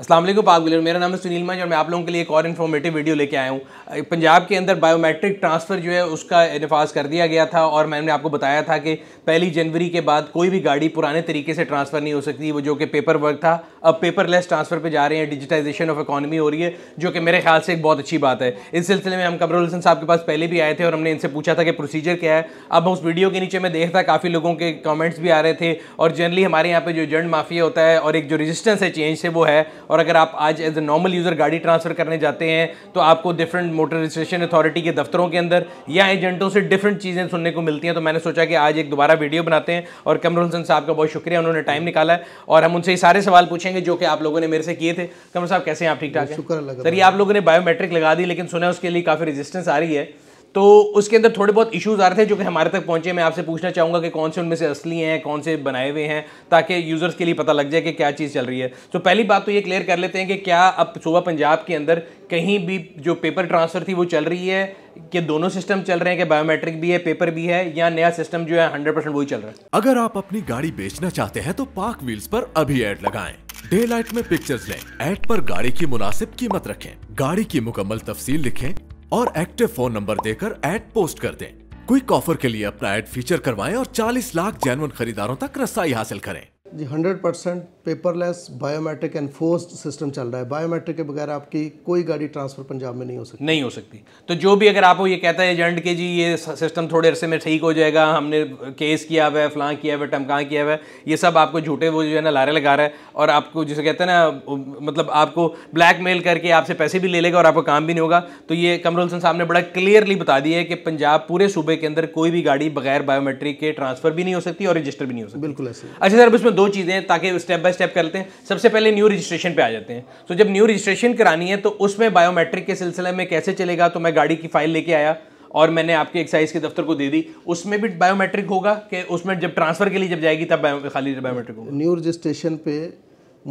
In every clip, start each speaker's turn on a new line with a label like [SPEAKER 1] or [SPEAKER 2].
[SPEAKER 1] असलम आप गिलर मेरा नाम है सुनील मंज और मैं आप लोगों के लिए एक और इन्फॉर्मेटिव वीडियो लेके आया हूँ पंजाब के अंदर बायोमेट्रिक ट्रांसफ़र जो है उसका नफाज कर दिया गया था और मैंने आपको बताया था कि पहली जनवरी के बाद कोई भी गाड़ी पुराने तरीके से ट्रांसफ़र नहीं हो सकती वो जो कि पेपर वर्क था अब पेपरलेस ट्रांसफ़र पर जा रहे हैं डिजिटाइजेशन ऑफ इकानमी हो रही है जो कि मेरे ख्याल से एक बहुत अच्छी बात है इस सिलसिले में हम कमरुल हसन साहब के पास पहले भी आए थे और हमने इनसे पूछा था कि प्रोसीजर क्या है अब उस वीडियो के नीचे मैं देखता काफ़ी लोगों के कॉमेंट्स भी आ रहे थे और जनरली हमारे यहाँ पर जो जंड माफिया होता है और एक जो रजिस्टेंस है चेंज से वो है और अगर आप आज एज ए नॉर्मल यूज़र गाड़ी ट्रांसफ़र करने जाते हैं तो आपको डिफरेंट मोटर रजिस्ट्रेशन अथॉरिटी के दफ्तरों के अंदर या एजेंटों से डिफरेंट चीज़ें सुनने को मिलती हैं तो मैंने सोचा कि आज एक दोबारा वीडियो बनाते हैं और कमर हसन साहब का बहुत शुक्रिया उन्होंने टाइम निकाला है और हम उनसे सारे सवाल पूछेंगे जो कि आप लोगों ने मेरे से किए थे कमर साहब कैसे हैं आप ठीक ठाक
[SPEAKER 2] हैं सर ये
[SPEAKER 1] आप लोगों ने बायोमेट्रिक लगा दी लेकिन सुना उसके लिए काफ़ी रजिस्टेंस आ रही है तो उसके अंदर थोड़े बहुत इश्यूज आ रहे थे जो कि हमारे तक पहुंचे मैं आपसे पूछना चाहूंगा कि कौन से उनमें से असली हैं कौन से बनाए हुए हैं ताकि यूज़र्स के लिए पता लग जाए कि क्या चीज़ चल रही है तो पहली बात तो ये क्लियर कर लेते हैं कि क्या अब सुबह पंजाब के अंदर कहीं भी जो पेपर ट्रांसफ़र थी वो चल रही है कि दोनों सिस्टम चल रहे हैं कि बायोमेट्रिक भी है पेपर भी है या नया सिस्टम जो है हंड्रेड परसेंट वही चल रहा है अगर आप अपनी गाड़ी बेचना चाहते हैं तो पार्क व्हील्स पर अभी एड लगाए डे लाइट में पिक्चर्स लें एड पर गाड़ी की मुनासिब कीमत रखें गाड़ी की मुकम्मल तफसील लिखें और एक्टिव फोन नंबर देकर एड पोस्ट कर दें क्विक ऑफर के लिए अपना एड फीचर करवाएं और 40 लाख जैनवन खरीदारों तक रसाई हासिल करें
[SPEAKER 2] जी hundred percent paperless biometric enforced system चल रहा है बायोमेट्रिक के बगैर आपकी कोई गाड़ी ट्रांसफ़र पंजाब में नहीं हो सकती
[SPEAKER 1] नहीं हो सकती तो जो भी अगर आपको ये कहता है एजेंट के जी ये सिस्टम थोड़े अरसे में ठीक हो जाएगा हमने केस किया हुआ है फ्लां किया हुआ है टमका किया हुआ है ये सब आपको झूठे वो जो है ना लारे लगा रहा है और आपको जिसे कहते हैं ना मतलब आपको ब्लैकमेल करके आपसे पैसे भी ले लेगा और आपका काम भी नहीं होगा तो ये कमरुल हसन साहब ने बड़ा क्लियरली बता दिया है कि पंजाब पूरे सूबे के अंदर कोई भी गाड़ी बगैर बायोमेट्रिक के ट्रांसफ़र भी नहीं हो सकती और रजिस्टर भी नहीं हो सकती बिल्कुल ऐसे अच्छा सर अब इसमें दो चीज़ें ताकि स्टेप बाय स्टेप करते हैं सबसे पहले न्यू रजिस्ट्रेशन पे आ जाते हैं तो जब न्यू रजिस्ट्रेशन करानी है तो उसमें बायोमेट्रिक के सिलसिले में कैसे चलेगा तो मैं गाड़ी की फाइल लेके आया और मैंने आपके एक्साइज के दफ्तर को दे दी उसमें भी बायोमेट्रिक होगा कि उसमें जब ट्रांसफ़र के लिए जब जाएगी तब खाली बायोमेट्रिक होगा
[SPEAKER 2] न्यू रजिस्ट्रेशन पे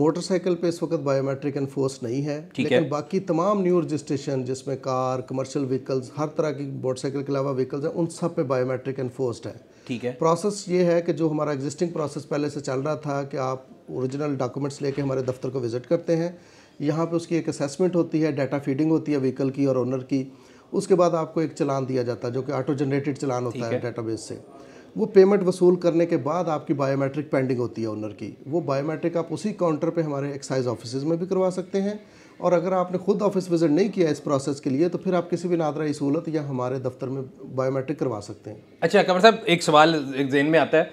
[SPEAKER 2] मोटरसाइकिल पे इस वक्त बायोमेट्रिक एनफोर्स नहीं है लेकिन है। बाकी तमाम न्यू रजिस्ट्रेशन जिसमें कार कमर्शियल व्हीकल्स हर तरह की मोटरसाइकिल के अलावा व्हीकल्स हैं उन सब पे बायोमेट्रिक एनफोर्स्ड है ठीक है प्रोसेस ये है कि जो हमारा एग्जिस्टिंग प्रोसेस पहले से चल रहा था कि आप ओरिजिनल डॉक्यूमेंट्स लेके हमारे दफ्तर को विज़िट करते हैं यहाँ पे उसकी एक असेसमेंट होती है डाटा फीडिंग होती है व्हीकल की और ओनर की उसके बाद आपको एक चलान दिया जाता है जो कि ऑटो जनरेटेड चलान होता है, डाटा डेटाबेस से वो पेमेंट वसूल करने के बाद आपकी बायोमेट्रिक पेंडिंग होती है ओनर की वो बायोमेट्रिक आप उसी काउंटर पे हमारे एक्साइज ऑफिस में भी करवा सकते हैं और अगर आपने खुद ऑफिस विज़िट नहीं किया इस प्रोसेस के लिए तो फिर आप किसी भी नादरा सहूलत या हमारे दफ्तर में बायोमेट्रिक करवा सकते हैं
[SPEAKER 1] अच्छा कमर साहब एक सवाल एक जेन में आता है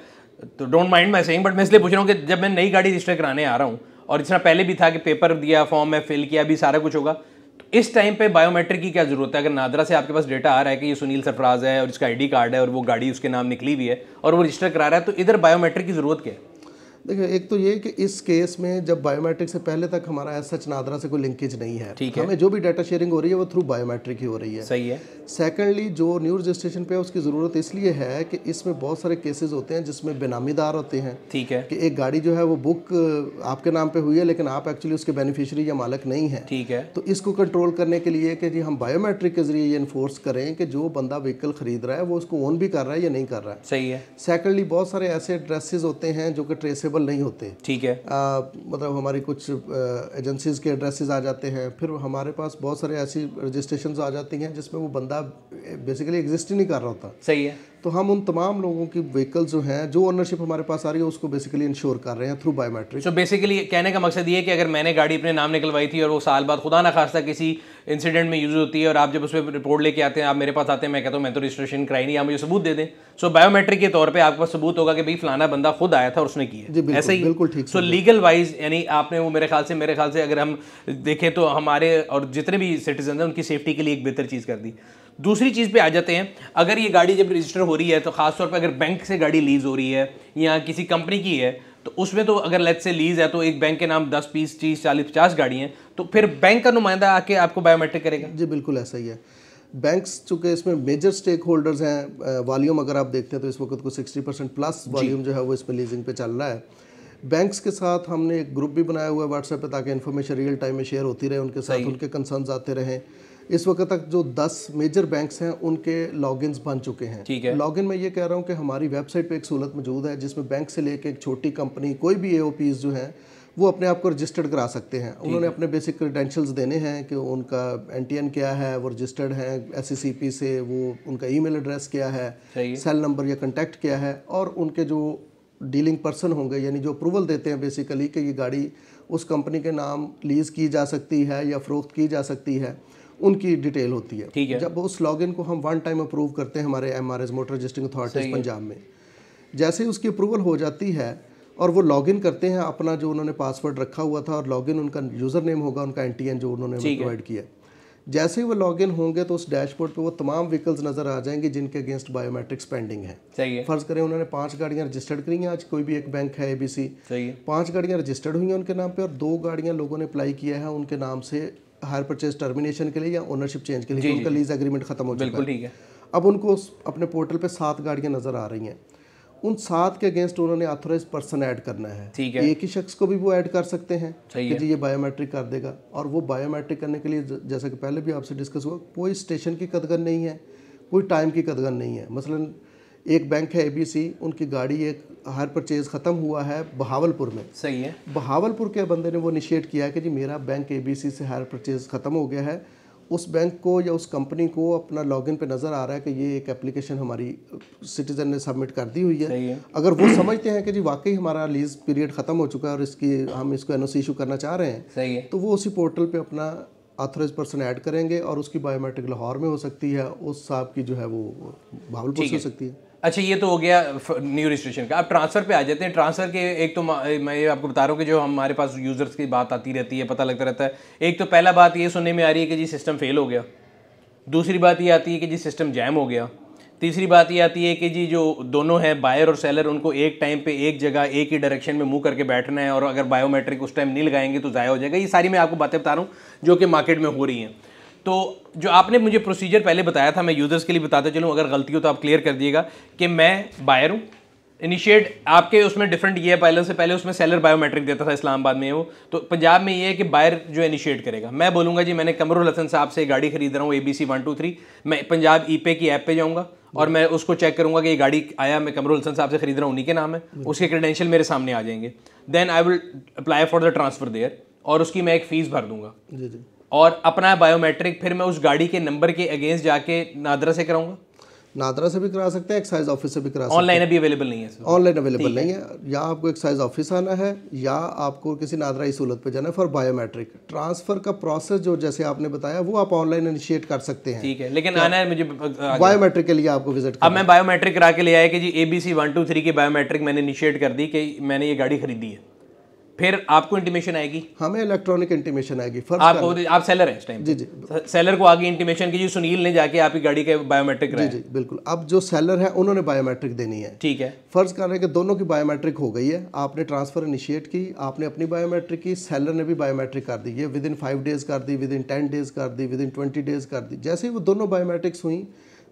[SPEAKER 1] तो don't mind my saying but मैं इसलिए पूछ रहा हूँ कि जब मैं नई गाड़ी रजिस्टर कराने आ रहा हूँ और इस पहले भी था कि पेपर दिया फॉर्म में फिल किया अभी सारा कुछ होगा तो इस टाइम पे बायोमेट्रिक की क्या ज़रूरत है अगर नादरा से आपके पास डेटा आ रहा है कि ये सुनील सरफराज है और इसका आईडी कार्ड है और वो गाड़ी उसके नाम निकली हुई है और वो रजिस्टर करा रहा है तो इधर बायोमेट्रिक की ज़रूरत क्या है
[SPEAKER 2] देखिए एक तो ये कि इस केस में जब बायोमेट्रिक से पहले तक हमारा एज सच नादरा से कोई लिंकेज नहीं है ठीक है हमें जो भी डाटा शेयरिंग हो रही है वो थ्रू बायोमेट्रिक ही हो रही है सही है सेकंडली जो न्यू रजिस्ट्रेशन पे उसकी ज़रूरत इसलिए है कि इसमें बहुत सारे केसेज होते हैं जिसमें बेनामीदार होते हैं ठीक है कि एक गाड़ी जो है वो बुक आपके नाम पर हुई है लेकिन आप एक्चुअली उसके बेनिफिशरी या मालक नहीं है ठीक है तो इसको कंट्रोल करने के लिए कि जी हम बायोमेट्रिक के जरिए ये इन्फोर्स करें कि जो बंदा व्हीकल खरीद रहा है वो उसको ओन भी कर रहा है या नहीं कर रहा है सही है सेकेंडली बहुत सारे ऐसे एड्रेसेज होते हैं जो कि ट्रेसेबल अवेलेबल नहीं होते ठीक है आ, मतलब हमारी कुछ एजेंसीज के एड्रेसेस आ जाते हैं फिर हमारे पास बहुत सारे ऐसी रजिस्ट्रेशन आ जाती हैं जिसमें वो बंदा बेसिकली एग्जिस्ट ही नहीं कर रहा होता सही है तो हम उन तमाम लोगों की व्हीकल जो हैं जो ओनरशिप हमारे पास आ रही है उसको बेसिकली इंश्योर कर रहे हैं थ्रू बायोमेट्रिक सो
[SPEAKER 1] बेसिकली कहने का मकसद ये है कि अगर मैंने गाड़ी अपने नाम निकलवाई थी और वो साल बाद खुदा ना खासा किसी इंसिडेंट में यूज़ होती है और आप जब उस पर रिपोर्ट लेके आते हैं आप मेरे पास आते हैं मैं कहता हूँ मैं तो रजिस्ट्रेशन कराई नहीं आप मुझे सबूत दे दें सो बायोमेट्रिक के तौर पर आपके पास सबूत होगा कि भाई फलाना बंदा खुद आया था और उसने किया ऐसे ही बिल्कुल ठीक सो लीगल वाइज यानी आपने वो मेरे ख्याल से मेरे ख्याल से अगर हम देखें तो हमारे और जितने भी सिटीजन हैं उनकी सेफ्टी के लिए एक बेहतर चीज़ कर दी दूसरी चीज़ पे आ जाते हैं अगर ये गाड़ी जब रजिस्टर हो रही है तो खासतौर पर अगर बैंक से गाड़ी लीज़ हो रही है या किसी कंपनी की है तो उसमें तो अगर लेट से लीज़ है तो एक बैंक के नाम दस बीस तीस चालीस पचास गाड़ी हैं तो फिर बैंक का नुमाइंदा आके आपको बायोमेट्रिक करेगा जी बिल्कुल ऐसा ही है
[SPEAKER 2] बैंक्स चूँकि इसमें मेजर स्टेक होल्डर्स हैं वॉल्यूम अगर आप देखते हैं तो इस वक्त को 60 परसेंट प्लस वॉल्यूम जो है वो इसमें लीजिंग पे चल रहा है बैंक्स के साथ हमने एक ग्रुप भी बनाया हुआ है व्हाट्सएप पे ताकि इन्फॉर्मेशन रियल टाइम में शेयर होती रहे उनके साथ उनके कंसर्न आते रहें इस वक्त तक जो 10 मेजर बैंक्स हैं उनके लॉगिन्स बन चुके हैं ठीक है लॉगिन में ये कह रहा हूँ कि हमारी वेबसाइट पे एक सहूलत मौजूद है जिसमें बैंक से लेके एक छोटी कंपनी कोई भी ए जो हैं वो अपने आप को रजिस्टर्ड करा सकते हैं उन्होंने अपने बेसिक क्रेडेंशियल्स देने हैं कि उनका एन क्या है वो रजिस्टर्ड है एस से वो उनका ईमेल एड्रेस क्या है सेल नंबर या कंटेक्ट क्या है और उनके जो डीलिंग पर्सन होंगे यानी जो अप्रूवल देते हैं बेसिकली कि ये गाड़ी उस कंपनी के नाम लीज़ की जा सकती है या फ़रोख्त की जा सकती है उनकी डिटेल होती है ठीक है जब उस लॉगिन को हम वन टाइम अप्रूव करते हैं हमारे M R S motor registering authorities Punjab में जैसे ही उसकी अप्रूवल हो जाती है और वो लॉगिन करते हैं अपना जो उन्होंने पासवर्ड रखा हुआ था और लॉगिन उनका यूज़र नेम होगा उनका एन जो उन्होंने प्रोवाइड किया जैसे ही वो लॉग इन होंगे तो उस डैशबोर्ड पे वो तमाम व्हीकल्स नज़र आ जाएंगे जिनके अगेंस्ट बायोमेट्रिक्स पेंडिंग है सही है फर्ज करें उन्होंने पांच गाड़ियां रजिस्टर्ड करी हैं आज कोई भी एक बैंक है एबीसी सही है पांच गाड़ियां रजिस्टर्ड हुई हैं उनके नाम पे और दो गाड़ियां लोगों ने अप्लाई किया है उनके नाम से हायर परचेज टर्मिनेशन के लिए या ओनरशिप चेंज के लिए जी, उनका लीज एग्रीमेंट खत्म हो चुका है अब उनको अपने पोर्टल पे सात गाड़ियां नजर आ रही हैं उन सात के अगेंस्ट उन्होंने ऑथोराइज पर्सन ऐड करना है ठीक है एक ही शख्स को भी वो ऐड कर सकते हैं कि जी ये बायोमेट्रिक कर देगा और वो बायोमेट्रिक करने के लिए जैसा कि पहले भी आपसे डिस्कस हुआ कोई स्टेशन की कदगन नहीं है कोई टाइम की कदगन नहीं है मसलन एक बैंक है एबीसी उनकी गाड़ी एक हायर परचेज ख़त्म हुआ है बहावलपुर में सही है बहावलपुर के बंदे ने वो इनिशिएट किया कि जी मेरा बैंक एबीसी से हायर परचेज ख़त्म हो गया है उस बैंक को या उस कंपनी को अपना लॉगिन पे नज़र आ रहा है कि ये एक एप्लीकेशन हमारी सिटीजन uh, ने सबमिट कर दी हुई है, है। अगर वो समझते हैं कि जी वाकई हमारा लीज पीरियड ख़त्म हो चुका है और इसकी हम इसको एन इशू करना चाह रहे हैं सही है। तो वो उसी पोर्टल पे अपना ऑथोराइज पर्सन ऐड करेंगे और उसकी बायोमेट्रिक लाहौर में हो सकती है उस साहब की जो है वो भावलपुर से हो सकती है
[SPEAKER 1] अच्छा ये तो हो गया न्यू रजिस्ट्रेशन का अब ट्रांसफ़र पे आ जाते हैं ट्रांसफ़र के एक तो मैं ये आपको बता रहा हूँ कि जो हमारे पास यूज़र्स की बात आती रहती है पता लगता रहता है एक तो पहला बात ये सुनने में आ रही है कि जी सिस्टम फेल हो गया दूसरी बात ये आती है कि जी सिस्टम जैम हो गया तीसरी बात ये आती है कि जी जो दोनों हैं बायर और सेलर उनको एक टाइम पे एक जगह एक ही डायरेक्शन में मुंह करके बैठना है और अगर बायोमेट्रिक उस टाइम नहीं लगाएंगे तो ज़ाया हो जाएगा ये सारी मैं आपको बातें बता रहा हूँ जो कि मार्केट में हो रही हैं तो जो आपने मुझे प्रोसीजर पहले बताया था मैं यूज़र्स के लिए बताता चलूँ अगर गलती हो तो आप क्लियर कर दिएगा कि मैं बायर हूँ इनिशिएट आपके उसमें डिफरेंट ये है पहले से पहले उसमें सेलर बायोमेट्रिक देता था इस्लामाबाद में वो तो पंजाब में ये है कि बायर जो इनिशिएट करेगा मैं बोलूँगा जी मैंने कमरुल हसन साहब से गाड़ी खरीद रहा हूँ A B C one two three मैं पंजाब ई e पे की ऐप पे जाऊँगा और मैं उसको चेक करूँगा कि ये गाड़ी आया मैं कमरुल हसन साहब से खरीद रहा हूँ उन्हीं के नाम है उसके क्रेडेंशियल मेरे सामने आ जाएंगे then I will apply for the transfer there और उसकी मैं एक फ़ीस भर दूँगा और अपना बायोमेट्रिक फिर मैं उस गाड़ी के नंबर के अगेंस्ट जाके नादरा से कराऊंगा
[SPEAKER 2] नादरा से भी करा सकते हैं एक्साइज ऑफिस से भी करा सकते हैं ऑनलाइन अभी
[SPEAKER 1] अवेलेबल नहीं है ऑनलाइन अवेलेबल नहीं है
[SPEAKER 2] या आपको एक्साइज ऑफिस आना है या आपको किसी नादरा सहूलत पर जाना है फॉर बायोमेट्रिक ट्रांसफर का प्रोसेस जो जैसे आपने बताया वो आप ऑनलाइन इनिशिएट कर सकते हैं
[SPEAKER 1] ठीक है लेकिन आना है मुझे बायोमेट्रिक
[SPEAKER 2] के लिए आपको विजिट अब मैं
[SPEAKER 1] बायोमेट्रिक करा के लिए आया कि जी A B C one two three की बायोमेट्रिक मैंने इनिशिएट कर दी कि मैंने ये गाड़ी खरीदी है
[SPEAKER 2] फिर आपको इंटीमेशन आएगी हमें इलेक्ट्रॉनिक इंटीमेशन आएगी आपको
[SPEAKER 1] आप सेलर हैं इस टाइम जी जी सेलर को आगे इंटीमेशन कीजिए सुनील ने जाके आपकी गाड़ी के बायोमेट्रिक जी जी
[SPEAKER 2] बिल्कुल अब जो सेलर है उन्होंने बायोमेट्रिक देनी है ठीक है फर्ज कर रहे हैं कि दोनों की बायोमेट्रिक हो गई है आपने ट्रांसफर इनिशिएट की आपने अपनी बायोमेट्रिक की सेलर ने भी बायोमेट्रिक कर दी है विद इन फाइव डेज कर दी विद इन टेन डेज कर दी विद इन ट्वेंटी डेज कर दी जैसे ही वो दोनों बायोमेट्रिक्स हुई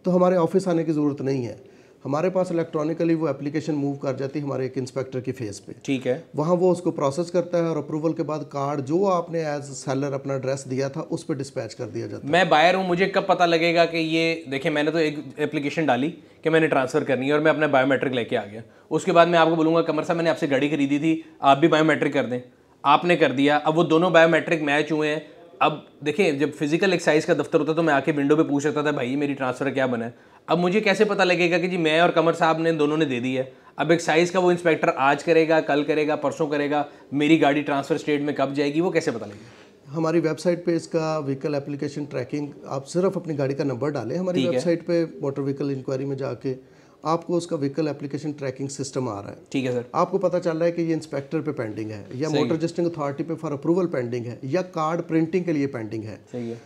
[SPEAKER 2] तो हमारे ऑफिस आने की ज़रूरत नहीं है हमारे पास इलेक्ट्रॉनिकली वो एप्लीकेशन मूव कर जाती है हमारे एक इंस्पेक्टर की फेस पे ठीक है वहाँ वो उसको प्रोसेस करता है और अप्रूवल के बाद कार्ड जो आपने एज सेलर अपना एड्रेस दिया था उस पर डिस्पैच कर दिया जाता है
[SPEAKER 1] मैं बायर हूँ मुझे कब पता लगेगा कि ये देखिए मैंने तो एक एप्लीकेशन डाली कि मैंने ट्रांसफ़र करनी है और मैं अपना बायोमेट्रिक लेके आ गया उसके बाद मैं आपको बोलूँगा कमर साहब मैंने आपसे गाड़ी खरीदी थी आप भी बायोमेट्रिक कर दें आपने कर दिया अब वो दोनों बायोमेट्रिक मैच हुए हैं अब देखिए जब फिजिकल एक्साइज का दफ्तर होता तो मैं आके विंडो पे पूछ सकता था भाई मेरी ट्रांसफ़र क्या बना है अब मुझे कैसे पता लगेगा कि जी मैं और कमर साहब ने दोनों ने दे दी है अब एक्साइज का वो इंस्पेक्टर आज करेगा कल करेगा परसों करेगा मेरी गाड़ी ट्रांसफ़र स्टेट में कब जाएगी वो कैसे पता लगेगा
[SPEAKER 2] हमारी वेबसाइट पे इसका व्हीकल एप्लीकेशन ट्रैकिंग आप सिर्फ अपनी गाड़ी का नंबर डालें हमारी वेबसाइट पे मोटर व्हीकल इंक्वायरी में जाके आपको उसका व्हीकल एप्लीकेशन ट्रैकिंग सिस्टम आ रहा है ठीक है सर आपको पता चल रहा है कि ये इंस्पेक्टर पे पेंडिंग है या मोटर जस्टिंग अथॉरिटी पे फॉर अप्रूवल पेंडिंग है या कार्ड प्रिंटिंग के लिए पेंडिंग है सही है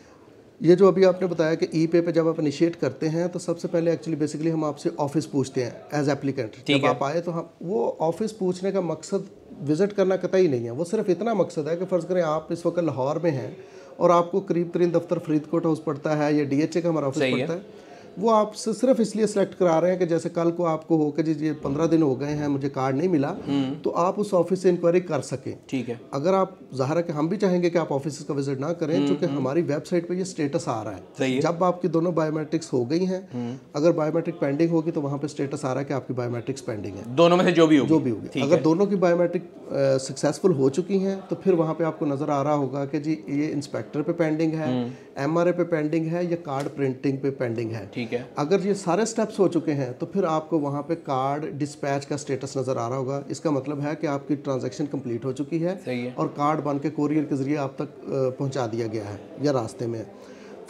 [SPEAKER 2] ये जो अभी आपने बताया कि ई e पे पे जब आप इनिशिएट करते हैं तो सबसे पहले एक्चुअली बेसिकली हम आपसे ऑफिस पूछते हैं एज एप्लीकेंट जब आप आए तो हम वो ऑफिस पूछने का मकसद विजिट करना कतई नहीं है वो सिर्फ इतना मकसद है कि फ़र्ज़ करें आप इस वक्त लाहौर में हैं और आपको करीब तरीन दफ्तर फरीदकोट हाउस पड़ता है या डी का हमारा ऑफिस पड़ता है वो आपसे सिर्फ इसलिए सेलेक्ट करा रहे हैं कि जैसे कल को आपको हो कि जी ये पंद्रह दिन हो गए हैं मुझे कार्ड नहीं मिला हम्म। तो आप उस ऑफिस से इंक्वायरी कर सकें ठीक है अगर आप ज़ाहिर है हम भी चाहेंगे कि आप ऑफिस का विजिट ना करें क्योंकि हम्म, हम्म। हमारी वेबसाइट पर ये स्टेटस आ रहा है जब आपकी दोनों बायोमेट्रिक्स हो गई हैं अगर बायोमेट्रिक पेंडिंग होगी तो वहाँ पर स्टेटस आ रहा है कि आपकी बायोमेट्रिक्स पेंडिंग है दोनों में से जो भी जो भी होगी अगर दोनों की बायोमेट्रिक सक्सेसफुल हो चुकी हैं तो फिर वहाँ पर आपको नज़र आ रहा होगा कि जी ये इंस्पेक्टर पे पेंडिंग है एम पे पेंडिंग है या कार्ड प्रिंटिंग पे पेंडिंग है ठीक है अगर ये सारे स्टेप्स हो चुके हैं तो फिर आपको वहाँ पे कार्ड डिस्पैच का स्टेटस नज़र आ रहा होगा इसका मतलब है कि आपकी ट्रांजैक्शन कंप्लीट हो चुकी है, है। और कार्ड बन के कोरियर के ज़रिए आप तक पहुँचा दिया गया है या रास्ते में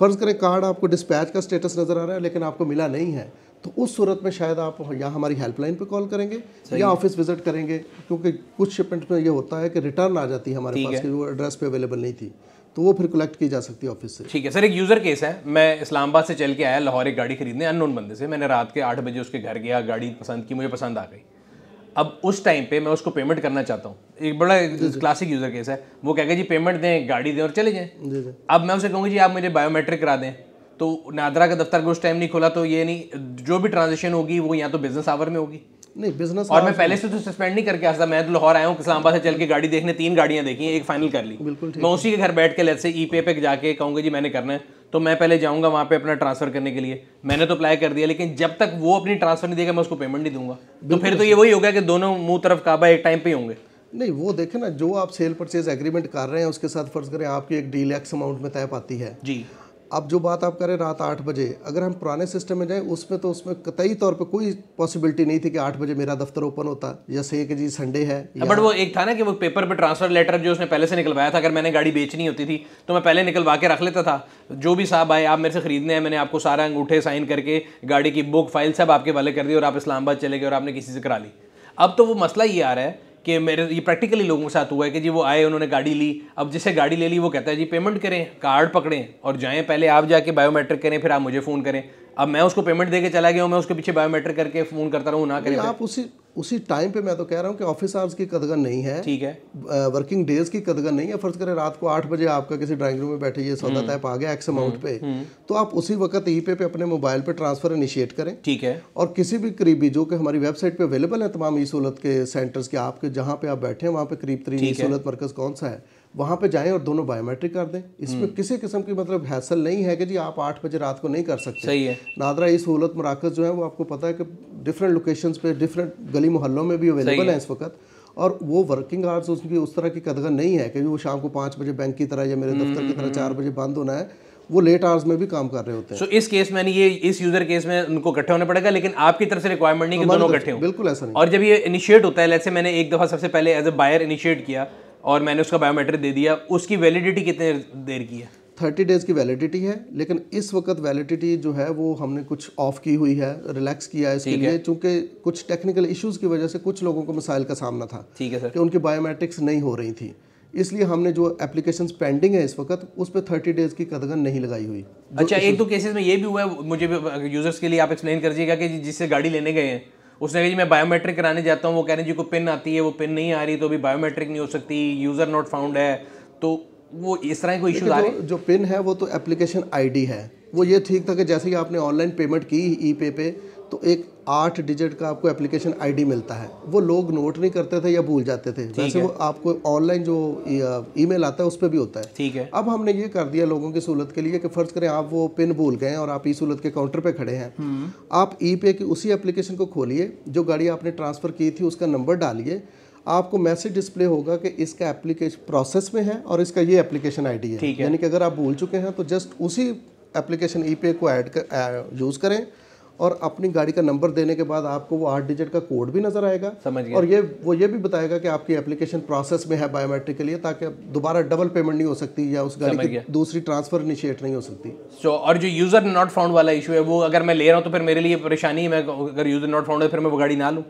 [SPEAKER 2] फ़र्ज़ करें कार्ड आपको डिस्पैच का स्टेटस नज़र आ रहा है लेकिन आपको मिला नहीं है तो उस सूरत में शायद आप या हमारी हेल्पलाइन पे कॉल करेंगे या ऑफिस विजिट करेंगे क्योंकि कुछ शिपमेंट में ये होता है कि रिटर्न आ जाती है हमारे पास कि वो एड्रेस पे अवेलेबल नहीं थी तो वो फिर कलेक्ट की जा सकती है ऑफिस से
[SPEAKER 1] ठीक है सर एक यूज़र केस है मैं इस्लामाबाद से चल के आया लाहौर एक गाड़ी खरीदने अननोन बंदे से मैंने रात के आठ बजे उसके घर गया गाड़ी पसंद की मुझे पसंद आ गई अब उस टाइम पे मैं उसको पेमेंट करना चाहता हूँ एक बड़ा क्लासिक यूज़र केस है वो कह गया जी पेमेंट दें गाड़ी दें और चले जाएँ अब मैं उसे कहूँगी जी आप मुझे बायोमेट्रिक करा दें तो नादरा का दफ्तर को उस टाइम नहीं खोला तो ये नहीं जो भी ट्रांजेक्शन होगी वो या तो बिज़नेस आवर में होगी
[SPEAKER 2] नहीं बिजनेस और मैं पहले से
[SPEAKER 1] तो सस्पेंड नहीं करके आता मैं तो लाहौर आया हूँ इस्लामाबाद से चल के गाड़ी देखने तीन गाड़ियाँ देखी एक फाइनल कर ली बिल्कुल मैं उसी के घर बैठ के लेट से ई पे पे जाके कहूँगा जी मैंने करना है तो मैं पहले जाऊँगा वहाँ पे अपना ट्रांसफर करने के लिए मैंने तो अप्लाई कर दिया लेकिन जब तक वो अपनी ट्रांसफर नहीं देगा मैं उसको पेमेंट नहीं दूंगा तो फिर तो ये वही होगा कि दोनों मुंह तरफ काबा एक टाइम पे होंगे
[SPEAKER 2] नहीं वो देखें ना जो आप सेल परचेज एग्रीमेंट कर रहे हैं उसके साथ फर्ज करें आपकी एक डील एक्स अमाउंट में तय पाती है जी अब जो बात आप करें रात आठ बजे अगर हम पुराने सिस्टम में जाएं उसमें तो उसमें कतई तौर पे कोई पॉसिबिलिटी नहीं थी कि आठ बजे मेरा दफ्तर ओपन होता या सही कि जी संडे है बट हाँ,
[SPEAKER 1] वो एक था ना कि वो पेपर पे ट्रांसफर लेटर जो उसने पहले से निकलवाया था अगर मैंने गाड़ी बेचनी होती थी तो मैं पहले निकलवा के रख लेता था जो भी साहब आए आप मेरे से खरीदने हैं मैंने आपको सारा अंगूठे साइन करके गाड़ी की बुक फाइल सब आपके वाले कर दी और आप इस्लामाबाद चले गए और आपने किसी से करा ली अब तो वो मसला ये आ रहा है कि मेरे ये प्रैक्टिकली लोगों के साथ हुआ है कि जी वो आए उन्होंने गाड़ी ली अब जिसे गाड़ी ले ली वो कहता है जी पेमेंट करें कार्ड पकड़ें और जाएं पहले आप जाके बायोमेट्रिक करें फिर आप मुझे फ़ोन करें अब मैं उसको पेमेंट दे के चला गया हूँ मैं उसके पीछे बायोमेट्रिक करके फ़ोन करता रहूँ ना करें आप
[SPEAKER 2] उसी उसी टाइम पे मैं तो कह रहा हूँ कि ऑफिस आवर्स की कदगन नहीं है ठीक है वर्किंग डेज की कदगन नहीं है फर्ज करें रात को आठ बजे आपका किसी ड्राइंग रूम में बैठे ये सौदा हम्म। तय आ गया एक्स हम्म। अमाउंट पे हम्म। तो आप उसी वक्त ई पे, पे अपने मोबाइल पे ट्रांसफर इनिशिएट करें ठीक है और किसी भी करीबी जो कि हमारी वेबसाइट पे अवेलेबल है तमाम ई सहूलत के सेंटर्स के आपके जहाँ पे आप बैठे हैं वहाँ पे करीब तरीन ई सहूलत मरकज कौन सा है वहाँ पे जाएं और दोनों बायोमेट्रिक कर दें इसमें हम्म। किसी किस्म की मतलब हैसल नहीं है कि जी आप आठ बजे रात को नहीं कर सकते सही है नादरा इस सहूलत मराकज जो है वो आपको पता है कि डिफरेंट लोकेशन पे डिफरेंट गली मोहल्लों में भी अवेलेबल है इस वक्त और वो वर्किंग आवर्स उसकी उस तरह की कदगर नहीं है कि वो शाम को पाँच बजे बैंक की तरह या मेरे दफ्तर की तरह हम्म, चार हम्म, बजे बंद होना है वो लेट आवर्स में भी काम कर रहे होते हैं सो so,
[SPEAKER 1] इस केस में ये इस यूजर केस में उनको इकट्ठे होने पड़ेगा लेकिन आपकी तरफ से रिक्वायरमेंट नहीं कि दोनों इकट्ठे हों बिल्कुल ऐसा नहीं और जब ये इनिशिएट होता है जैसे मैंने एक दफा सबसे पहले एज अ बायर इनिशिएट किया और मैंने उसका बायोमेट्रिक दे दिया उसकी वैलिडिटी कितने देर की है
[SPEAKER 2] थर्टी डेज़ की वैलिडिटी है लेकिन इस वक्त वैलिडिटी जो है वो हमने कुछ ऑफ की हुई है रिलैक्स किया है इसके लिए चूंकि कुछ टेक्निकल इश्यूज की वजह से कुछ लोगों को मिसाइल का सामना था ठीक है सर कि उनकी बायोमेट्रिक्स नहीं हो रही थी इसलिए हमने जो एप्लीकेशन पेंडिंग है इस वक्त उस पर थर्टी डेज की कदगन नहीं लगाई हुई अच्छा एक दो
[SPEAKER 1] केसेस में ये भी हुआ है मुझे यूजर्स के लिए आप एक्सप्लेन कर दीजिएगा कि जिससे गाड़ी लेने गए हैं उसने कहा जी मैं बायोमेट्रिक कराने जाता हूँ वो कह रहे हैं जी को पिन आती है वो पिन नहीं आ रही तो अभी बायोमेट्रिक नहीं हो सकती यूज़र नॉट फाउंड है तो वो
[SPEAKER 2] इस तरह कोई इशू आ रहे जो पिन है वो तो एप्लीकेशन आई है वो ये ठीक था कि जैसे ही आपने ऑनलाइन पेमेंट की ई पे पे तो एक आठ डिजिट का आपको एप्लीकेशन आईडी मिलता है वो लोग नोट नहीं करते थे या भूल जाते थे वैसे वो आपको ऑनलाइन जो ईमेल आता है उस पर भी होता है ठीक है अब हमने ये कर दिया लोगों की सहूलत के लिए कि फर्ज करें आप वो पिन भूल गए और आप ई सहूलत के काउंटर पे खड़े हैं हम्म। आप ई पे की उसी एप्लीकेशन को खोलिए जो गाड़ी आपने ट्रांसफ़र की थी उसका नंबर डालिए आपको मैसेज डिस्प्ले होगा कि इसका एप्लीकेशन प्रोसेस में है और इसका ये एप्लीकेशन आईडी है यानी कि अगर आप भूल चुके हैं तो जस्ट उसी एप्लीकेशन ई पे को ऐड कर यूज़ करें और अपनी गाड़ी का नंबर देने के बाद आपको वो आठ डिजिट का कोड भी नजर आएगा समझ और ये वो ये भी बताएगा कि आपकी एप्लीकेशन प्रोसेस में है बायोमेट्रिक के लिए ताकि दोबारा डबल पेमेंट नहीं हो सकती या उस गाड़ी की दूसरी ट्रांसफर इनिशिएट नहीं हो सकती
[SPEAKER 1] so, और जो यूजर नॉट फाउंड वाला इशू है वो अगर मैं ले रहा हूँ तो फिर मेरे लिए परेशानी है मैं अगर यूजर नॉट फाउंड है फिर मैं वो गाड़ी ना लूँ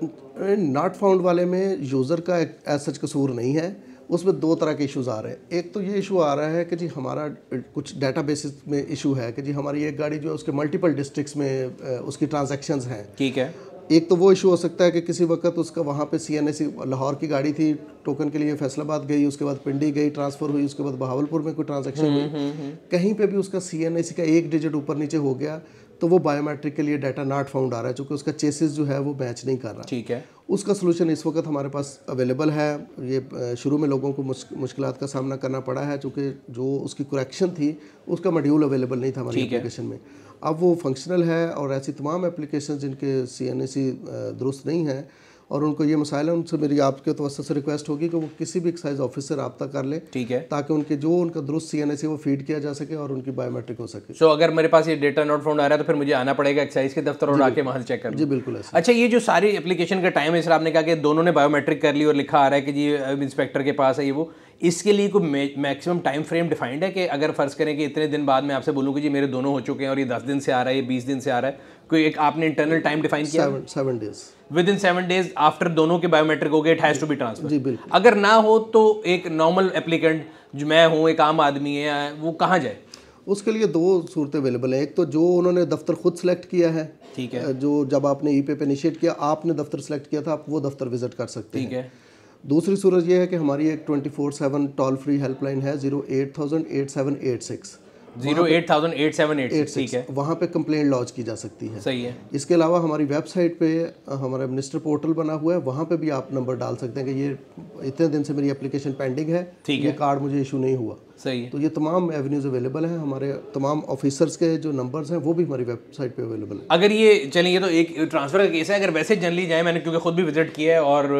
[SPEAKER 2] नॉट फाउंड वाले में यूजर का एज सच कसूर नहीं है उसमें दो तरह के इश्यूज़ आ रहे हैं एक तो ये इशू आ रहा है कि जी हमारा कुछ डाटा बेसिस में इशू है कि जी हमारी एक गाड़ी जो है उसके मल्टीपल डिस्ट्रिक्स में उसकी ट्रांजेक्शन हैं ठीक है एक तो वो इशू हो सकता है कि किसी वक्त उसका वहाँ पे सी एन लाहौर की गाड़ी थी टोकन के लिए फैसलाबाद गई उसके बाद पिंडी गई ट्रांसफ़र हुई उसके बाद बहावलपुर में कोई ट्रांजेक्शन हम्म, हुई हम्म, हम्म। कहीं पे भी उसका सी का एक डिजिट ऊपर नीचे हो गया तो वो बायोमेट्रिक के लिए डाटा नॉट फाउंड आ रहा है चूँकि उसका चेसिस जो है वो मैच नहीं कर रहा ठीक है उसका सोलूशन इस वक्त हमारे पास अवेलेबल है ये शुरू में लोगों को मुश्किल का सामना करना पड़ा है चूँकि जो उसकी क्रैक्शन थी उसका मॉड्यूल अवेलेबल नहीं था हमारी एप्लीकेशन में अब वो फंक्शनल है और ऐसी तमाम एप्लीकेशन जिनके सी दुरुस्त नहीं हैं और उनको ये मसाइल है उनसे मेरी आपके तवस्त से रिक्वेस्ट होगी कि वो किसी भी एक्साइज ऑफिस से रबता कर लें ठीक है ताकि उनके जो उनका दुरुस्त सी एन वो फीड किया जा सके और उनकी बायोमेट्रिक हो सके
[SPEAKER 1] सो so, अगर मेरे पास ये डेटा नोट फोन आ रहा है तो फिर मुझे आना पड़ेगा एक्साइज के दफ्तर और आके वहाँ चेक कर जी बिल्कुल अच्छा ये जो सारी एप्लीकेशन का टाइम है सर आपने कहा कि दोनों ने बायोमेट्रिक कर ली और लिखा आ रहा है कि जी इंस्पेक्टर के पास है ये वो इसके लिए कोई मैक्सिमम टाइम फ्रेम डिफाइंड है कि अगर फ़र्ज़ करें कि इतने दिन बाद मैं आपसे बोलूँ कि जी मेरे दोनों हो चुके हैं और ये दस दिन से आ रहा है ये बीस दिन से आ रहा है कोई एक आपने इंटरनल टाइम डिफाइन किया seven days within seven days after दोनों के बायोमेट्रिक हो गए it has to be transfer अगर ना हो तो एक नॉर्मल एप्लीकेंट जो मैं हूँ एक आम आदमी है वो कहाँ जाए
[SPEAKER 2] उसके लिए दो सूरतें अवेलेबल हैं एक तो जो उन्होंने दफ्तर खुद सेलेक्ट किया है ठीक है जो जब आपने ई e पे पे इनिशिएट किया आपने दफ्तर सेलेक्ट किया था आप वो दफ्तर विजिट कर सकते हैं ठीक है दूसरी सूरज ये है कि हमारी एक twenty four seven toll free helpline है zero eight thousand eight seven eight six zero eight
[SPEAKER 1] thousand eight seven eight eight six है
[SPEAKER 2] वहाँ पे कंप्लेंट लॉन्च की जा सकती है सही है इसके अलावा हमारी वेबसाइट पे हमारा मिनिस्टर पोर्टल बना हुआ है वहाँ पे भी आप नंबर डाल सकते हैं कि ये इतने दिन से मेरी एप्लीकेशन पेंडिंग है ठीक है कार्ड मुझे इशू नहीं हुआ सही है तो ये तमाम एवेन्यूज़ अवेलेबल हैं हमारे तमाम ऑफिसर्स के जो नंबर्स हैं वो भी हमारी वेबसाइट पे अवेलेबल है
[SPEAKER 1] अगर ये चलिए ये तो एक ट्रांसफ़र का केस है अगर वैसे जनरली जाए मैंने क्योंकि खुद भी विजिट किया है और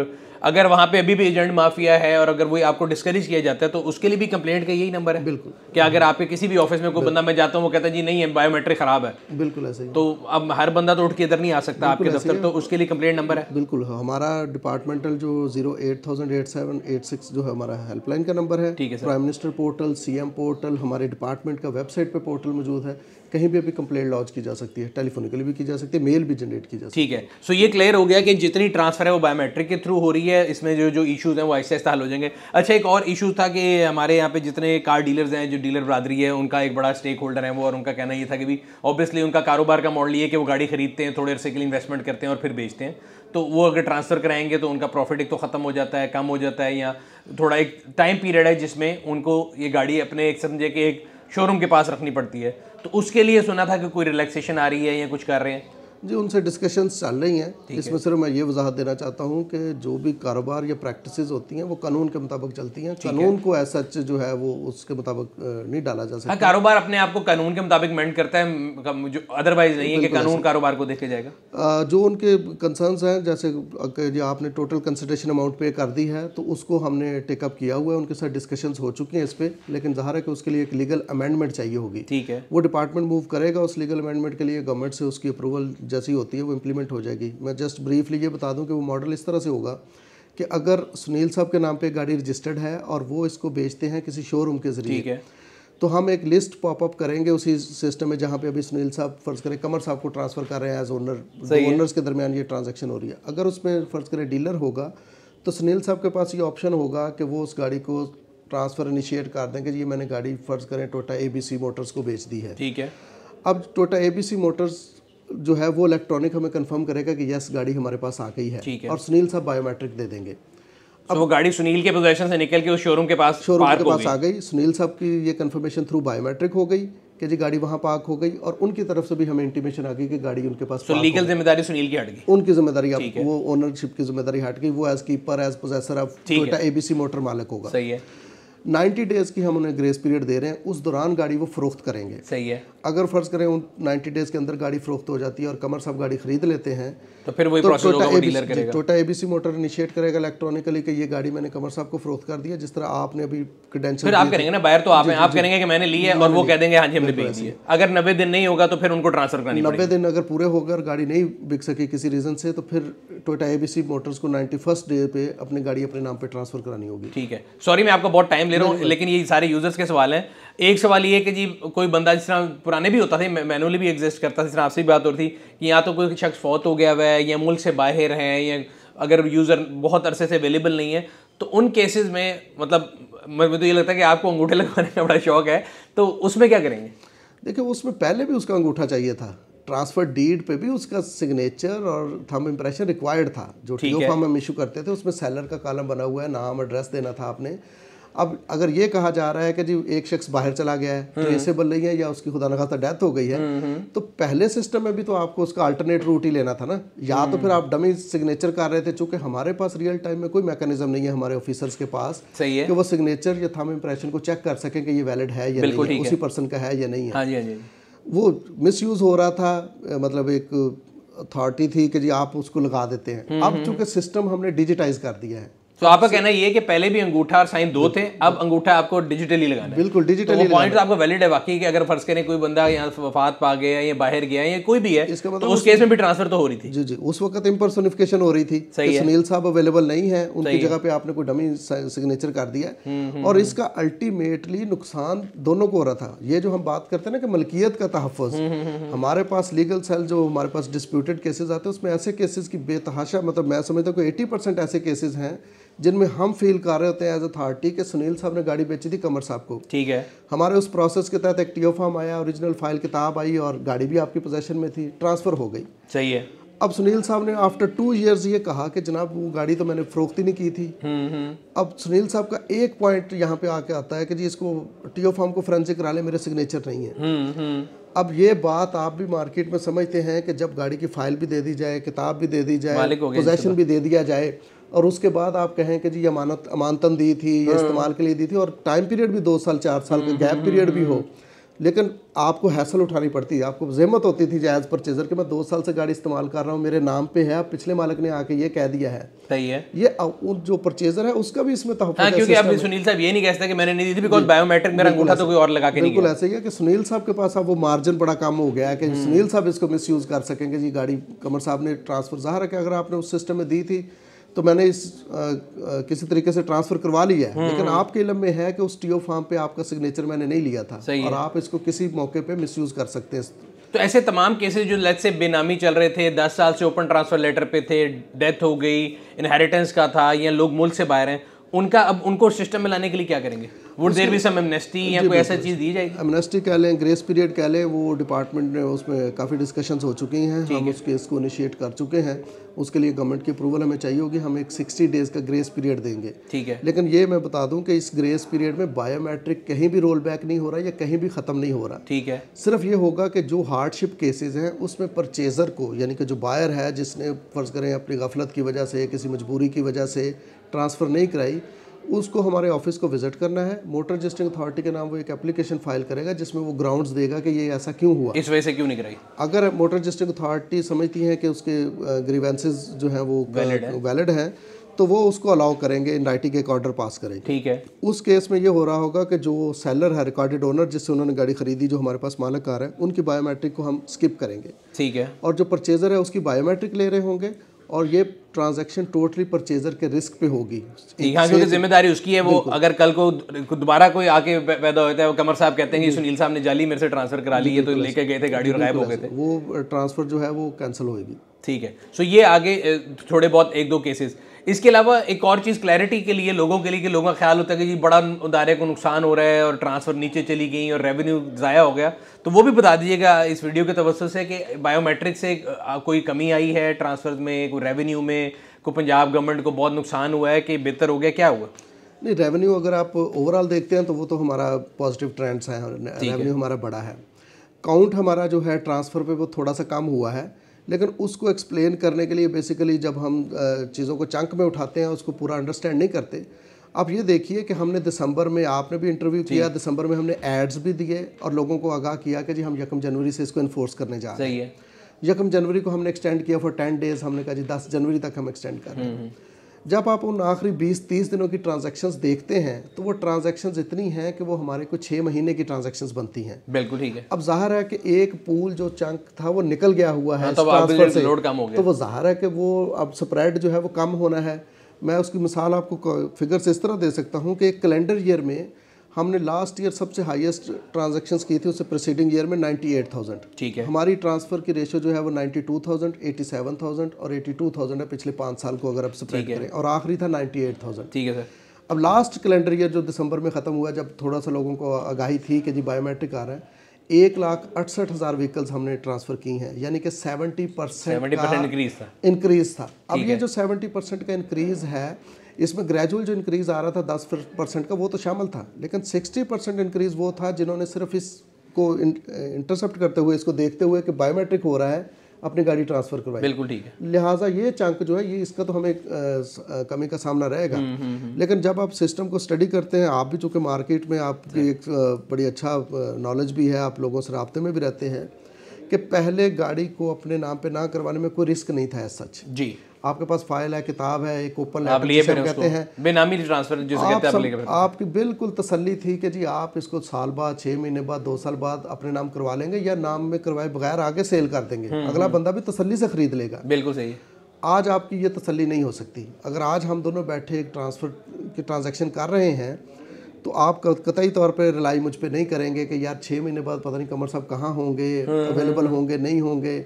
[SPEAKER 1] अगर वहाँ पे अभी भी एजेंट माफिया है और अगर वही आपको डिस्करेज किया जाता है तो उसके लिए भी कंप्लेंट का यही नंबर है बिल्कुल कि अगर आपके किसी भी ऑफिस में कोई बंदा मैं जाता हूँ वो कहता है जी नहीं है बायोमेट्रिक खराब है बिल्कुल ऐसे ही तो अब हर बंदा तो उठ के इधर नहीं आ सकता आपके दफ्तर तो
[SPEAKER 2] उसके लिए कंप्लेंट नंबर है बिल्कुल हाँ, हमारा डिपार्टमेंटल जो zero eight thousand eight seven eight six जो है हमारा हेल्पलाइन का नंबर है ठीक है prime minister portal portal CM portal हमारे डिपार्टमेंट का वेबसाइट पर पोर्टल मौजूद है कहीं भी अभी कंप्लेंट लॉन्च की जा सकती है टेलीफोनिकली भी की जा सकती है मेल भी जनरेट की जा
[SPEAKER 1] सकती है ठीक है सो ये क्लियर हो गया कि जितनी ट्रांसफर है वो बायोमेट्रिक के थ्रू हो रही है इसमें जो जो इशूज़ हैं वो ऐसे ऐसा हल हो जाएंगे अच्छा एक और इशू था कि हमारे यहाँ पे जितने कार डीलर्स हैं जो डीलर बरादरी है उनका एक बड़ा स्टेक होल्डर है वो और उनका कहना ये था कि भी ऑब्वियसली उनका कारोबार का मॉडल ये कि वो गाड़ी खरीदते हैं थोड़े अरसे के लिए इन्वेस्टमेंट करते हैं और फिर बेचते हैं तो वो अगर ट्रांसफ़र कराएंगे तो उनका प्रॉफिट एक तो ख़त्म हो जाता है कम हो जाता है या थोड़ा एक टाइम पीरियड है जिसमें उनको ये गाड़ी अपने एक समझे कि एक शोरूम के पास रखनी पड़ती है तो उसके लिए सुना था कि कोई रिलैक्सेशन आ रही है या कुछ कर रहे हैं
[SPEAKER 2] जी उनसे डिस्कशंस चल रही हैं इसमें सिर्फ मैं ये वजाहत देना चाहता हूँ कि जो भी कारोबार या प्रैक्टिसेस होती हैं वो कानून के मुताबिक चलती हैं कानून को एज सच जो है वो उसके मुताबिक नहीं डाला जा सकता हाँ,
[SPEAKER 1] कारोबार अपने आप को कानून के मुताबिक मेंट करता है जो अदरवाइज नहीं है कि कानून कारोबार को देखा
[SPEAKER 2] जाएगा जो उनके कंसर्नस हैं जैसे आपने टोटल कंसल्टेशन अमाउंट पे कर दी है तो उसको हमने टेकअप किया हुआ है उनके साथ डिस्कशन हो चुकी हैं इस पर लेकिन जहर है कि उसके लिए एक लीगल अमेंडमेंट चाहिए होगी ठीक है वो डिपार्टमेंट मूव करेगा उस लीगल अमेंडमेंट के लिए गवर्नमेंट से उसकी अप्रूवल जैसी होती है वो इम्प्लीमेंट हो जाएगी मैं जस्ट ब्रीफली ये बता दूं कि वो मॉडल इस तरह से होगा कि अगर सुनील साहब के नाम पे गाड़ी रजिस्टर्ड है और वो इसको बेचते हैं किसी शोरूम के जरिए तो हम एक लिस्ट पॉपअप करेंगे उसी सिस्टम में जहाँ पे अभी सुनील साहब फर्ज करें कमर साहब को ट्रांसफ़र कर रहे हैं एज ओनर ओनर्स के दरमियान ये ट्रांजेक्शन हो रही है अगर उसमें फ़र्ज करें डीलर होगा तो सुनील साहब के पास ये ऑप्शन होगा कि वो उस गाड़ी को ट्रांसफ़र इनिशिएट कर देंगे ये मैंने गाड़ी फ़र्ज करें टोटा ए मोटर्स को बेच दी है ठीक है अब टोटा ए मोटर्स जो है वो इलेक्ट्रॉनिक हमें कंफर्म करेगा कि यस गाड़ी हमारे पास आ गई है है और सुनील साहब बायोमेट्रिक दे देंगे
[SPEAKER 1] अब so, वो गाड़ी सुनील के पोजेशन से निकल के उस शोरूम के पास शोरूम के पास आ
[SPEAKER 2] गई सुनील साहब की ये कंफर्मेशन थ्रू बायोमेट्रिक हो गई कि जी गाड़ी वहाँ पार्क हो गई और उनकी तरफ से भी हमें इंटीमेशन आ गई कि गाड़ी उनके पास so, लीगल
[SPEAKER 1] जिम्मेदारी सुनील की हट गई
[SPEAKER 2] उनकी जिम्मेदारी आप वो ओनरशिप की जिम्मेदारी हट गई वो as keeper as possessor of Toyota ABC motor मालिक होगा सही है 90 डेज की हम उन्हें ग्रेस पीरियड दे रहे हैं उस दौरान गाड़ी वो फरोख्त करेंगे सही है अगर फ़र्ज़ करें उन नाइन्टी डेज़ के अंदर गाड़ी फरोख्त हो जाती है और कमर साहब गाड़ी खरीद लेते हैं तो फिर वही तो प्रोसेस होगा वो डीलर करेगा टोटा एबीसी मोटर इनिशिएट करेगा इलेक्ट्रॉनिकली कि ये गाड़ी मैंने कमर साहब को फरोख्त कर दिया जिस तरह आपने अभी फिर आप करेंगे ना
[SPEAKER 1] बायर तो आप आप करेंगे कि मैंने ली है और वो कह देंगे हाँ जी हमने बेच दी है अगर नब्बे दिन नहीं होगा तो फिर उनको ट्रांसफर करना नब्बे
[SPEAKER 2] दिन अगर पूरे होकर और गाड़ी नहीं बिक सकी किसी रीज़न से तो फिर टोटा एबीसी मोटर्स को नाइन्टी फर्स्ट डे पे अपनी गाड़ी अपने नाम पर ट्रांसफर करानी होगी ठीक है
[SPEAKER 1] सॉरी मैं आपका बहुत टाइम ले रहा हूँ लेकिन ये सारे यूजर्स के सवाल हैं एक सवाल ये कि जी कोई बंदा जिस तरह पुराने भी होता था मैनुअली भी एग्जिस्ट करता था जिस आपसे भी बात हो रही थी कि या तो कोई शख्स फौत हो गया हुआ है या मुल्क से बाहर हैं या अगर यूज़र बहुत अरसे से अवेलेबल नहीं है तो उन केसेस में मतलब मुझे तो ये लगता है कि आपको अंगूठे लगवाने का बड़ा शौक है तो उसमें क्या करेंगे
[SPEAKER 2] देखिए उसमें पहले भी उसका अंगूठा चाहिए था ट्रांसफ़र डीड पे भी उसका सिग्नेचर और थम इम्प्रेशन रिक्वायर्ड था जो टी ओ फॉर्म हम इशू करते थे उसमें सेलर का कॉलम बना हुआ है नाम एड्रेस देना था आपने अब अगर ये कहा जा रहा है कि जी एक शख्स बाहर चला गया है ट्रेसेबल तो हम्म। नहीं है या उसकी खुदा नखास्ता डेथ हो गई है हम्म, हम्म। तो पहले सिस्टम में भी तो आपको उसका अल्टरनेट रूट ही लेना था ना या तो फिर आप डमी सिग्नेचर कर रहे थे चूंकि हमारे पास रियल टाइम में कोई मैकेनिज्म नहीं है हमारे ऑफिसर्स के पास सही है कि वो सिग्नेचर या थम इम्प्रेशन को चेक कर सकें कि ये वैलिड है या नहीं है उसी पर्सन का है या नहीं है हाँ हाँ वो मिस हो रहा था मतलब एक अथॉरिटी थी कि जी आप उसको लगा देते हैं अब चूंकि सिस्टम हमने डिजिटाइज कर दिया है
[SPEAKER 1] तो आपका कहना ये कि पहले भी अंगूठा और साइन दो थे अब अंगूठा आपको डिजिटली लगाना है बिल्कुल डिजिटली तो पॉइंट तो आपका वैलिड है बाकी कि अगर फर्ज करें कोई बंदा यहाँ वफात पा गया या बाहर गया या कोई भी है इसका मतलब तो उस,
[SPEAKER 2] केस में भी ट्रांसफर तो हो रही थी जी जी उस वक्त इम्पर्सोनिफिकेशन हो रही थी सही सुनील साहब अवेलेबल नहीं है उनकी जगह पे आपने कोई डमी सिग्नेचर कर दिया हम्म, हम्म, और हम्म। इसका अल्टीमेटली नुकसान दोनों को हो रहा था ये जो हम बात करते हैं ना कि मलकियत का तहफ़ हमारे पास लीगल सेल जो हमारे पास डिस्प्यूटेड केसेज आते हैं उसमें ऐसे केसेज की बेतहाशा मतलब मैं समझता हूँ कि एटी ऐसे केसेज हैं जिनमें हम फील कर रहे होते हैं एज अथॉरिटी के सुनील साहब ने गाड़ी बेची थी कमर साहब को ठीक है हमारे उस प्रोसेस के तहत एक टीओ फॉर्म आया ओरिजिनल फाइल किताब आई और गाड़ी भी आपकी पोजेशन में थी ट्रांसफ़र हो गई सही है अब सुनील साहब ने आफ्टर टू इयर्स ये कहा कि जनाब वो गाड़ी तो मैंने फरोख्ती नहीं की थी हम्म, हम्म। अब सुनील साहब का एक पॉइंट यहाँ पे आके आता है कि जी इसको टीओ फॉर्म को फ्रेंसिक करा ले मेरे सिग्नेचर नहीं है हम्म, अब ये बात आप भी मार्केट में समझते हैं कि जब गाड़ी की फाइल भी दे दी जाए किताब भी दे दी जाए पोजेशन भी दे दिया जाए और उसके बाद आप कहें कि जी अमानत अमानतन दी थी ये हाँ। इस्तेमाल के लिए दी थी और टाइम पीरियड भी दो साल चार साल का गैप पीरियड भी हम्म, हो हम्म। लेकिन आपको हैसल उठानी पड़ती है आपको जहमत होती थी जायज़ परचेजर कि मैं दो साल से गाड़ी इस्तेमाल कर रहा हूँ मेरे नाम पे है पिछले मालिक ने आके ये कह दिया है सही है ये जो परचेजर है उसका भी इसमें हाँ, क्योंकि अब सुनील
[SPEAKER 1] साहब ये नहीं कह सकते कि मैंने नहीं दी थी बिकॉज बायोमेट्रिक मेरा अंगूठा तो कोई और लगा के बिल्कुल ऐसे
[SPEAKER 2] ही है कि सुनील साहब के पास अब वो मार्जिन बड़ा कम हो गया है कि हम्म। सुनील साहब इसको मिस कर सकेंगे जी गाड़ी कमर साहब ने ट्रांसफर ज़ाहिर है अगर आपने उस सिस्टम में दी थी तो मैंने इस आ, आ, किसी तरीके से ट्रांसफर करवा लिया है हम्म। लेकिन आपके इलम में है कि उस टीओ फार्म पे आपका सिग्नेचर मैंने नहीं लिया था और आप इसको किसी मौके पे मिसयूज कर सकते हैं
[SPEAKER 1] तो ऐसे तमाम केसेस जो लेट से बेनामी चल रहे थे दस साल से ओपन ट्रांसफर लेटर पे थे डेथ हो गई इनहेरिटेंस का था या लोग मुल्क से बाहर हैं उनका अब उनको सिस्टम में लाने के लिए क्या करेंगे would there be some amnesty या कोई ऐसा चीज़
[SPEAKER 2] दी जाएगी एमनेस्टी कह लें ग्रेस पीरियड कह लें वो डिपार्टमेंट ने उसमें काफ़ी डिस्कशंस हो चुकी हैं हम उस केस को इनिशिएट कर चुके हैं उसके लिए गवर्नमेंट की अप्रूवल हमें चाहिए होगी हम एक सिक्सटी डेज़ का ग्रेस पीरियड देंगे ठीक है लेकिन ये मैं बता दूं कि इस ग्रेस पीरियड में बायोमेट्रिक कहीं भी रोल बैक नहीं हो रहा या कहीं भी ख़त्म नहीं हो रहा ठीक है सिर्फ ये होगा कि जो हार्डशिप केसेज हैं उसमें परचेज़र को यानी कि जो बायर है जिसने फ़र्ज़ करें अपनी गफलत की वजह से किसी मजबूरी की वजह से ट्रांसफ़र नहीं कराई उसको हमारे ऑफिस को विजिट करना है मोटर जस्टिंग अथॉरिटी के नाम वो एक एप्लीकेशन फाइल करेगा जिसमें वो ग्राउंड्स देगा कि ये ऐसा क्यों हुआ इस
[SPEAKER 1] वजह से क्यों नहीं कराई
[SPEAKER 2] अगर मोटर जस्टिंग अथॉरिटी समझती है कि उसके ग्रीवेंसेज जो हैं वो वैलिड हैं तो वो उसको अलाउ करेंगे इन राइटिंग एक ऑर्डर पास करेंगे ठीक है उस केस में ये हो रहा होगा कि जो सेलर है रिकॉर्डेड ओनर जिससे उन्होंने गाड़ी खरीदी जो हमारे पास मालक कार है उनकी बायोमेट्रिक को हम स्किप करेंगे ठीक है और जो परचेजर है उसकी बायोमेट्रिक ले रहे होंगे और ये ट्रांजैक्शन टोटली परचेजर के रिस्क पे होगी
[SPEAKER 1] हाँ क्योंकि जिम्मेदारी उसकी है वो अगर कल को दोबारा कोई आके पैदा होता है वो कमर साहब कहते हैं कि सुनील साहब ने जाली मेरे से ट्रांसफर करा ली ये तो लेके गए थे गाड़ी और गायब हो गए
[SPEAKER 2] थे वो ट्रांसफर जो है वो कैंसिल होगी ठीक है
[SPEAKER 1] सो ये आगे थोड़े बहुत एक दो केसेस इसके अलावा एक और चीज़ क्लैरिटी के लिए लोगों के लिए कि लोगों का ख्याल होता है कि जी बड़ा उदारे को नुकसान हो रहा है और ट्रांसफ़र नीचे चली गई और रेवेन्यू ज़ाया हो गया तो वो भी बता दीजिएगा इस वीडियो के तवस्त से कि बायोमेट्रिक से कोई कमी आई है ट्रांसफ़र में कोई रेवेन्यू में को पंजाब गवर्नमेंट को बहुत नुकसान हुआ है कि बेहतर हो गया क्या हुआ
[SPEAKER 2] नहीं रेवेन्यू अगर आप ओवरऑल देखते हैं तो वो तो हमारा पॉजिटिव ट्रेंड्स हैं रेवेन्यू हमारा बड़ा है काउंट हमारा जो है ट्रांसफ़र पे वो थोड़ा सा कम हुआ है लेकिन उसको एक्सप्लेन करने के लिए बेसिकली जब हम चीज़ों को चंक में उठाते हैं उसको पूरा अंडरस्टैंड नहीं करते आप ये देखिए कि हमने दिसंबर में आपने भी इंटरव्यू किया दिसंबर में हमने एड्स भी दिए और लोगों को आगाह किया कि जी हम यकम जनवरी से इसको इन्फोर्स करने जा रहे हैं यकम जनवरी को हमने एक्सटेंड किया फॉर टेन डेज हमने कहा जी दस जनवरी तक हम एक्सटेंड कर रहे हैं हम्म, हम्म। जब आप उन आखिरी 20-30 दिनों की ट्रांजैक्शंस देखते हैं तो वो ट्रांजैक्शंस इतनी हैं कि वो हमारे को छः महीने की ट्रांजैक्शंस बनती हैं बिल्कुल ठीक है अब जाहिर है कि एक पूल जो चंक था वो निकल गया हुआ है हाँ, तो से लोड कम हो गया तो वो जाहिर है कि वो अब स्प्रेड जो है वो कम होना है मैं उसकी मिसाल आपको फिगर से इस तरह दे सकता हूँ कि एक कैलेंडर ईयर में हमने लास्ट ईयर सबसे हाईएस्ट ट्रांजैक्शंस की थी उससे प्रीसीडिंग ईयर में 98,000 ठीक है हमारी ट्रांसफर की रेशियो जो है वो 92,000, 87,000 और 82,000 है पिछले पाँच साल को अगर आप स्प्रेड करें और आखिरी था 98,000 ठीक है सर अब लास्ट कैलेंडर ईयर जो दिसंबर में ख़त्म हुआ जब थोड़ा सा लोगों को आगाही थी कि जी बायोमेट्रिक आ रहा है एक लाख अड़सठ हज़ार व्हीकल्स हमने ट्रांसफ़र की हैं यानी कि सेवेंटी परसेंट इंक्रीज था इंक्रीज था अब ये जो सेवेंटी परसेंट का इंक्रीज है इसमें ग्रेजुअल जो इंक्रीज़ आ रहा था दस परसेंट का वो तो शामिल था लेकिन सिक्सटी परसेंट इंक्रीज़ वो था जिन्होंने सिर्फ इसको इंटरसेप्ट करते हुए इसको देखते हुए कि बायोमेट्रिक हो रहा है अपनी गाड़ी ट्रांसफर करवाई बिल्कुल ठीक है लिहाजा ये चंक जो है ये इसका तो हमें कमी का सामना रहेगा हम्म, हम्म, हम्म। लेकिन जब आप सिस्टम को स्टडी करते हैं आप भी चूँकि मार्केट में आपकी एक बड़ी अच्छा नॉलेज भी है आप लोगों से रबते में भी रहते हैं कि पहले गाड़ी को अपने नाम पे ना करवाने में कोई रिस्क नहीं था सच जी आपके पास फाइल है किताब है एक ओपन आप लिए कहते हैं
[SPEAKER 1] बेनामी ट्रांसफर जिसे आप कहते हैं आप
[SPEAKER 2] आपकी बिल्कुल तसल्ली थी कि जी आप इसको साल बाद छः महीने बाद दो साल बाद अपने नाम करवा लेंगे या नाम में करवाए बगैर आगे सेल कर देंगे हम्म, अगला हम्म। बंदा भी तसल्ली से खरीद लेगा बिल्कुल सही आज आपकी ये तसल्ली नहीं हो सकती अगर आज हम दोनों बैठे एक ट्रांसफर की ट्रांजेक्शन कर रहे हैं तो आप कतई तौर पर रिलाई मुझ पर नहीं करेंगे कि यार छः महीने बाद पता नहीं कमर साहब कहाँ होंगे अवेलेबल हम्म, हम्म, हम्म। होंगे नहीं होंगे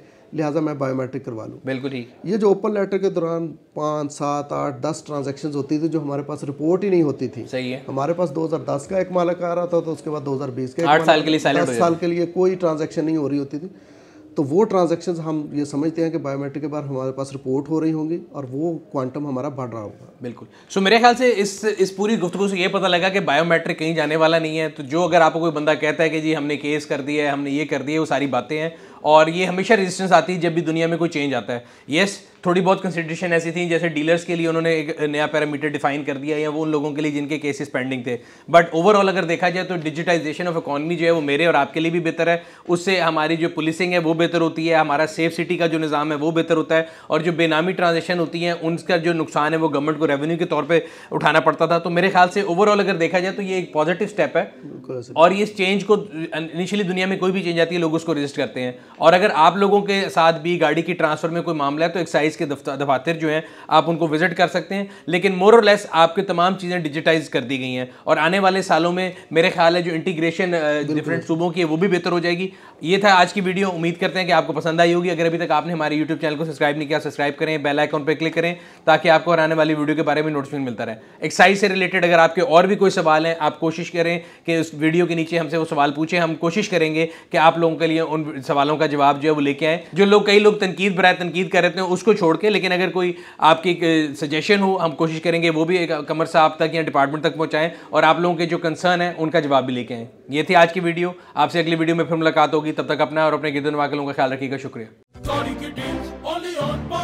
[SPEAKER 2] लिहाजा मैं बायोमेट्रिक करवा लूँ बिल्कुल ठीक ये जो ओपन लेटर के दौरान पाँच सात आठ दस ट्रांजेक्शन होती थी जो हमारे पास रिपोर्ट ही नहीं होती थी सही है हमारे पास 2010 का एक मालक आ रहा था तो उसके बाद 2020 के आठ साल के लिए साल के लिए कोई ट्रांजेक्शन नहीं हो रही होती थी तो वो ट्रांजेक्शन हम ये समझते हैं कि बायोमेट्रिक के बाद हमारे पास रिपोर्ट हो रही होंगी और वो क्वांटम हमारा बढ़ रहा होगा
[SPEAKER 1] बिल्कुल सो so, मेरे ख्याल से इस इस पूरी गुफ्तु से ये पता लगा कि बायोमेट्रिक कहीं जाने वाला नहीं है तो जो अगर आपको कोई बंदा कहता है कि जी हमने केस कर दिया है हमने ये कर दिया है वो सारी बातें हैं और ये हमेशा रेजिस्टेंस आती है जब भी दुनिया में कोई चेंज आता है येस yes, थोड़ी बहुत कंसिड्रेशन ऐसी थी जैसे डीलर्स के लिए उन्होंने एक नया पैरामीटर डिफाइन कर दिया या वो उन लोगों के लिए जिनके केसेस पेंडिंग थे बट ओवरऑल अगर देखा जाए तो डिजिटाइजेशन ऑफ इकॉनमी जो है वो मेरे और आपके लिए भी बेहतर है उससे हमारी जो पुलिसिंग है वो बेहतर होती है हमारा सेफ सिटी का जो निज़ाम है वो बेहतर होता है और जो बेनामी ट्रांजेक्शन होती है उनका जो नुकसान है वो गवर्नमेंट को रेवेन्यू के तौर पर उठाना पड़ता था तो मेरे ख्याल से ओवरऑल अगर देखा जाए तो ये एक पॉजिटिव स्टेप है और इस चेंज को इनिशियली दुनिया में कोई भी चेंज आती है लोग उसको रजिस्ट करते हैं और अगर आप लोगों के साथ भी गाड़ी की ट्रांसफर में कोई मामला है तो एक्साइज प्राइस के दफातर जो हैं आप उनको विजिट कर सकते हैं लेकिन मोर और लेस आपकी तमाम चीज़ें डिजिटाइज कर दी गई हैं और आने वाले सालों में मेरे ख्याल है जो इंटीग्रेशन डिफरेंट सूबों की है वो भी बेहतर हो जाएगी ये था आज की वीडियो उम्मीद करते हैं कि आपको पसंद आई होगी अगर अभी तक आपने हमारे यूट्यूब चैनल को सब्सक्राइब नहीं किया सब्सक्राइब करें बेल आइकन पर क्लिक करें ताकि आपको और आने वाली वीडियो के बारे में नोटिफिकेशन मिलता रहे एक्सरसाइज से रिलेटेड अगर आपके और भी कोई सवाल हैं आप कोशिश करें कि उस वीडियो के नीचे हमसे वो सवाल पूछें हम कोशिश करेंगे कि आप लोगों के लिए उन सवालों का जवाब जो है वो लेके आए जो लोग कई लोग तनकीद बरए तनकीद कर रहे थे उसको छोड़ के लेकिन अगर कोई आपकी सजेशन हो हम कोशिश करेंगे वो भी कमर साहब तक या डिपार्टमेंट तक पहुँचाएँ और आप लोगों के जो कंसर्न है उनका जवाब भी लेके आएँ ये थी आज की वीडियो आपसे अगली वीडियो में फिर मुलाकात होगी तब तक अपना और अपने गिदन वाकलों का ख्याल रखिएगा
[SPEAKER 2] शुक्रिया